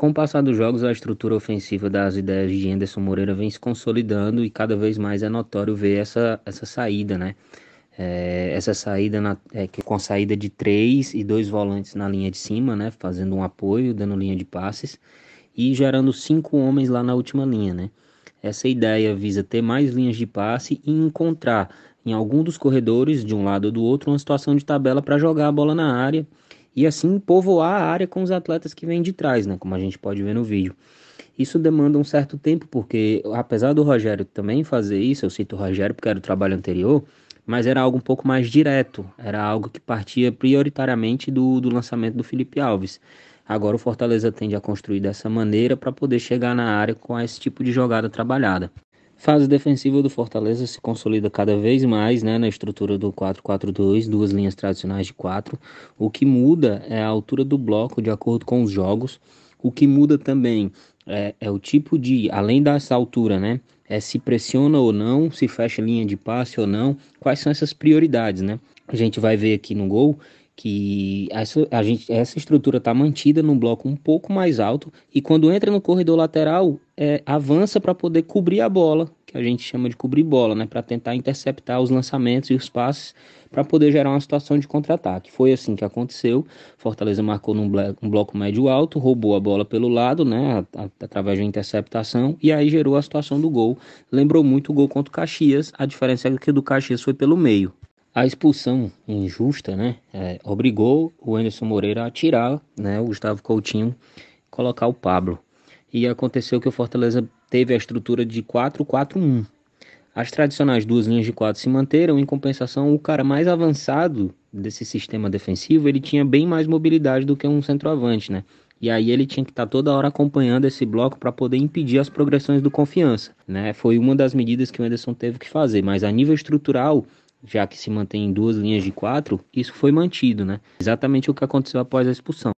Com o passar dos jogos, a estrutura ofensiva das ideias de Anderson Moreira vem se consolidando e cada vez mais é notório ver essa, essa saída, né? É, essa saída na, é, com saída de três e dois volantes na linha de cima, né? Fazendo um apoio, dando linha de passes e gerando cinco homens lá na última linha, né? Essa ideia visa ter mais linhas de passe e encontrar em algum dos corredores, de um lado ou do outro, uma situação de tabela para jogar a bola na área e assim povoar a área com os atletas que vêm de trás, né? Como a gente pode ver no vídeo. Isso demanda um certo tempo, porque apesar do Rogério também fazer isso, eu cito o Rogério porque era o trabalho anterior, mas era algo um pouco mais direto, era algo que partia prioritariamente do, do lançamento do Felipe Alves. Agora o Fortaleza tende a construir dessa maneira para poder chegar na área com esse tipo de jogada trabalhada. Fase defensiva do Fortaleza se consolida cada vez mais né, na estrutura do 4-4-2, duas linhas tradicionais de quatro. O que muda é a altura do bloco de acordo com os jogos. O que muda também é, é o tipo de, além dessa altura, né? É se pressiona ou não, se fecha linha de passe ou não, quais são essas prioridades, né? A gente vai ver aqui no gol que essa, a gente, essa estrutura está mantida num bloco um pouco mais alto e quando entra no corredor lateral é, avança para poder cobrir a bola, que a gente chama de cobrir bola, né, para tentar interceptar os lançamentos e os passes para poder gerar uma situação de contra-ataque. Foi assim que aconteceu. Fortaleza marcou num bloco, um bloco médio alto, roubou a bola pelo lado, né, através de uma interceptação e aí gerou a situação do gol. Lembrou muito o gol contra o Caxias. A diferença é que o do Caxias foi pelo meio. A expulsão injusta, né, é, obrigou o Anderson Moreira a tirar, né, o Gustavo Coutinho, colocar o Pablo. E aconteceu que o Fortaleza teve a estrutura de 4-4-1. As tradicionais duas linhas de quatro se manteram, em compensação, o cara mais avançado desse sistema defensivo, ele tinha bem mais mobilidade do que um centroavante, né? E aí ele tinha que estar tá toda hora acompanhando esse bloco para poder impedir as progressões do confiança, né? Foi uma das medidas que o Anderson teve que fazer, mas a nível estrutural já que se mantém em duas linhas de quatro, isso foi mantido, né? Exatamente o que aconteceu após a expulsão.